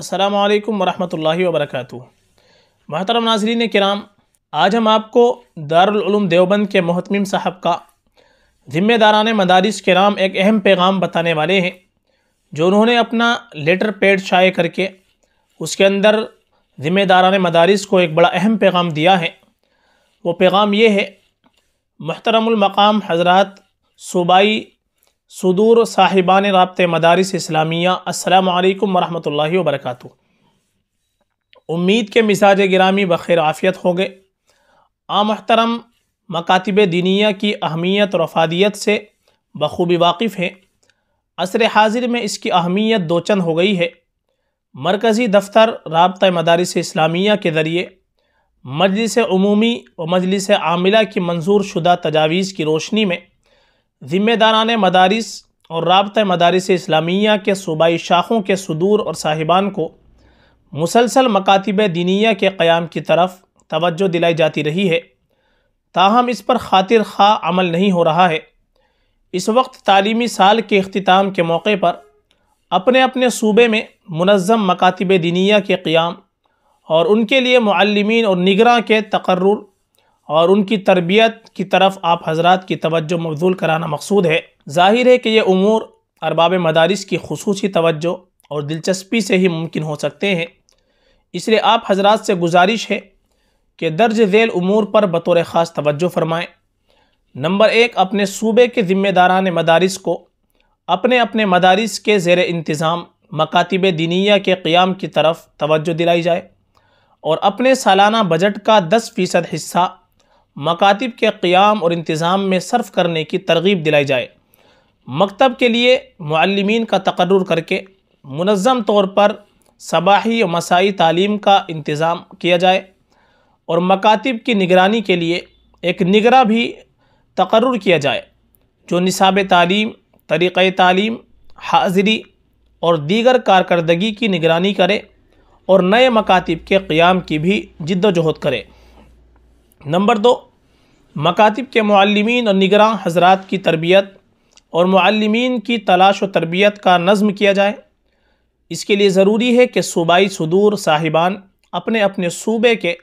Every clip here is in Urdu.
السلام علیکم ورحمۃ اللہ وبرکاتہ محترم ناظرین کرام آج ہم آپ کو دارالعلوم دیوبند کے محتمیم صاحب کا ذمہ داران مدارس کے نام ایک اہم پیغام بتانے والے ہیں جو انہوں نے اپنا لیٹر پیڈ شائع کر کے اس کے اندر ذمہ داران مدارس کو ایک بڑا اہم پیغام دیا ہے وہ پیغام یہ ہے محترم المقام حضرات صوبائی صدور صاحبان رابطہ مدارس اسلامیہ السلام علیکم ورحمۃ اللہ وبرکاتہ امید کے مزاج گرامی بخیر آفیت ہو گئے آ محترم مکاتب دینیہ کی اہمیت اور افادیت سے بخوبی واقف ہیں عصر حاضر میں اس کی اہمیت دو چند ہو گئی ہے مرکزی دفتر رابطہ مدارس اسلامیہ کے ذریعے مجلس عمومی و مجلس عاملہ کی منظور شدہ تجاویز کی روشنی میں ذمہ داران مدارس اور رابطہ مدارس اسلامیہ کے صوبائی شاخوں کے صدور اور صاحبان کو مسلسل مکاتب دینیہ کے قیام کی طرف توجہ دلائی جاتی رہی ہے تاہم اس پر خاطر خواہ عمل نہیں ہو رہا ہے اس وقت تعلیمی سال کے اختتام کے موقع پر اپنے اپنے صوبے میں منظم مکاتب دینیہ کے قیام اور ان کے لیے معلمین اور نگراں کے تقرر اور ان کی تربیت کی طرف آپ حضرات کی توجہ مبذول کرانا مقصود ہے ظاہر ہے کہ یہ امور ارباب مدارس کی خصوصی توجہ اور دلچسپی سے ہی ممکن ہو سکتے ہیں اس لیے آپ حضرات سے گزارش ہے کہ درج ذیل امور پر بطور خاص توجہ فرمائیں نمبر ایک اپنے صوبے کے ذمہ داران مدارس کو اپنے اپنے مدارس کے زیر انتظام مکاتب دینیہ کے قیام کی طرف توجہ دلائی جائے اور اپنے سالانہ بجٹ کا دس فیصد حصہ مکاتب کے قیام اور انتظام میں صرف کرنے کی ترغیب دلائی جائے مکتب کے لیے معلمین کا تقرر کر کے منظم طور پر صباحی و مسائی تعلیم کا انتظام کیا جائے اور مکاتب کی نگرانی کے لیے ایک نگرہ بھی تقرر کیا جائے جو نصاب تعلیم طریقہ تعلیم حاضری اور دیگر کارکردگی کی نگرانی کرے اور نئے مکاتب کے قیام کی بھی جد و جہد کرے نمبر دو مکاتب کے معلمین اور نگراں حضرات کی تربیت اور معلمین کی تلاش و تربیت کا نظم کیا جائے اس کے لیے ضروری ہے کہ صوبائی صدور صاحبان اپنے اپنے صوبے کے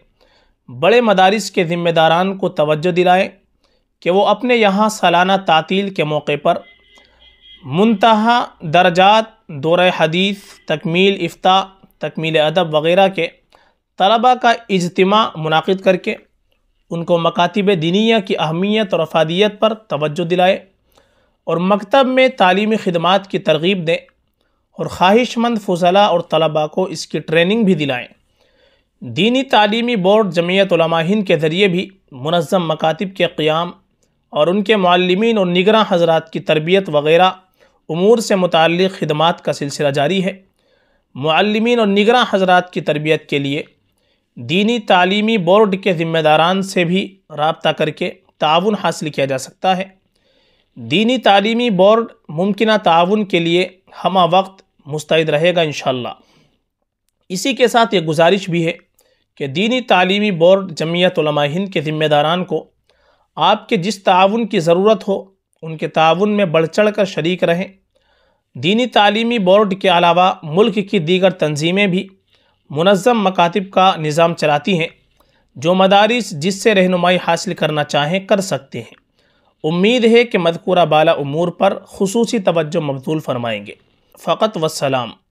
بڑے مدارس کے ذمہ داران کو توجہ دلائیں کہ وہ اپنے یہاں سالانہ تعطیل کے موقع پر منتہا درجات دورہ حدیث تکمیل افتاء تکمیل ادب وغیرہ کے طلبہ کا اجتماع منعقد کر کے ان کو مکاتب دینیہ کی اہمیت اور افادیت پر توجہ دلائے اور مکتب میں تعلیمی خدمات کی ترغیب دیں اور خواہش مند فضلہ اور طلباء کو اس کی ٹریننگ بھی دلائیں دینی تعلیمی بورڈ جمعیت علماء ہند کے ذریعے بھی منظم مکاتب کے قیام اور ان کے معلمین اور نگراں حضرات کی تربیت وغیرہ امور سے متعلق خدمات کا سلسلہ جاری ہے معلمین اور نگراں حضرات کی تربیت کے لیے دینی تعلیمی بورڈ کے ذمہ داران سے بھی رابطہ کر کے تعاون حاصل کیا جا سکتا ہے دینی تعلیمی بورڈ ممکنہ تعاون کے لیے ہمہ وقت مستعد رہے گا انشاءاللہ اسی کے ساتھ یہ گزارش بھی ہے کہ دینی تعلیمی بورڈ جمعیت علماء ہند کے ذمہ داران کو آپ کے جس تعاون کی ضرورت ہو ان کے تعاون میں بڑھ چڑھ کر شریک رہیں دینی تعلیمی بورڈ کے علاوہ ملک کی دیگر تنظیمیں بھی منظم مکاتب کا نظام چلاتی ہیں جو مدارس جس سے رہنمائی حاصل کرنا چاہیں کر سکتے ہیں امید ہے کہ مذکورہ بالا امور پر خصوصی توجہ مبذول فرمائیں گے فقط والسلام